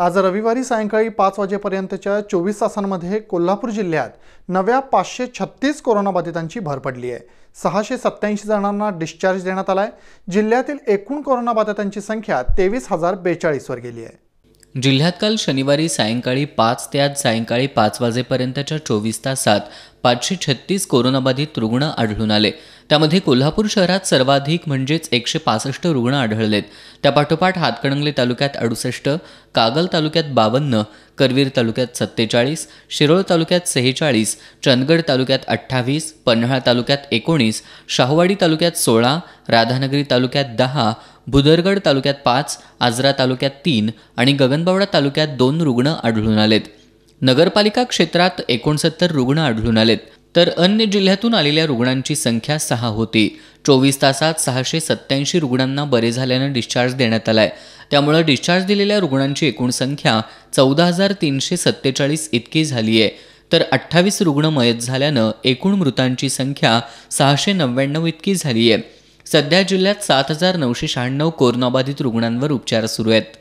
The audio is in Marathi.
आज रविवारी सायंकाळी पाच वाजेपर्यंतच्या चोवीस तासांमध्ये कोल्हापूर जिल्ह्यात नव्या पाचशे छत्तीस कोरोनाबाधितांची भर पडली आहे सहाशे सत्त्याऐंशी जणांना डिस्चार्ज देण्यात आला आहे जिल्ह्यातील एकूण कोरोनाबाधितांची संख्या तेवीस हजार बेचाळीसवर गेली आहे जिल्ह्यात काल शनिवारी सायंकाळी पाच ते आज सायंकाळी पाच वाजेपर्यंतच्या चोवीस तासात पाचशे छत्तीस कोरोनाबाधित रुग्ण आढळून आले त्यामध्ये कोल्हापूर शहरात सर्वाधिक म्हणजेच एकशे पासष्ट रुग्ण आढळलेत त्यापाठोपाठ हातकणंगले तालुक्यात अडुसष्ट कागल तालुक्यात बावन्न करवीर तालुक्यात सत्तेचाळीस शिरोळ तालुक्यात सेहेचाळीस चंदगड तालुक्यात अठ्ठावीस पन्हाळा तालुक्यात एकोणीस शाहवाडी तालुक्यात सोळा राधानगरी तालुक्यात दहा भुदरगड तालुक्यात पाच आजरा तालुक्यात तीन आणि गगनबावडा तालुक्यात दोन रुग्ण आढळून आलेत नगरपालिका क्षेत्रात एकोणसत्तर रुग्ण आढळून आलेत तर अन्य जिल्ह्यातून आलेल्या रुग्णांची संख्या सहा होती चोवीस तासात सहाशे सत्याऐंशी रुग्णांना बरे झाल्यानं डिस्चार्ज देण्यात आलाय त्यामुळे डिस्चार्ज दिलेल्या रुग्णांची एकूण संख्या चौदा हजार तीनशे सत्तेचाळीस इतकी झाली आहे तर अठ्ठावीस रुग्ण मयत झाल्यानं एकूण मृतांची संख्या सहाशे नव्याण्णव इतकी झाली आहे सध्या जिल्ह्यात सात हजार नऊशे शहाण्णव कोरोनाबाधित रुग्णांवर उपचार सुरू आहेत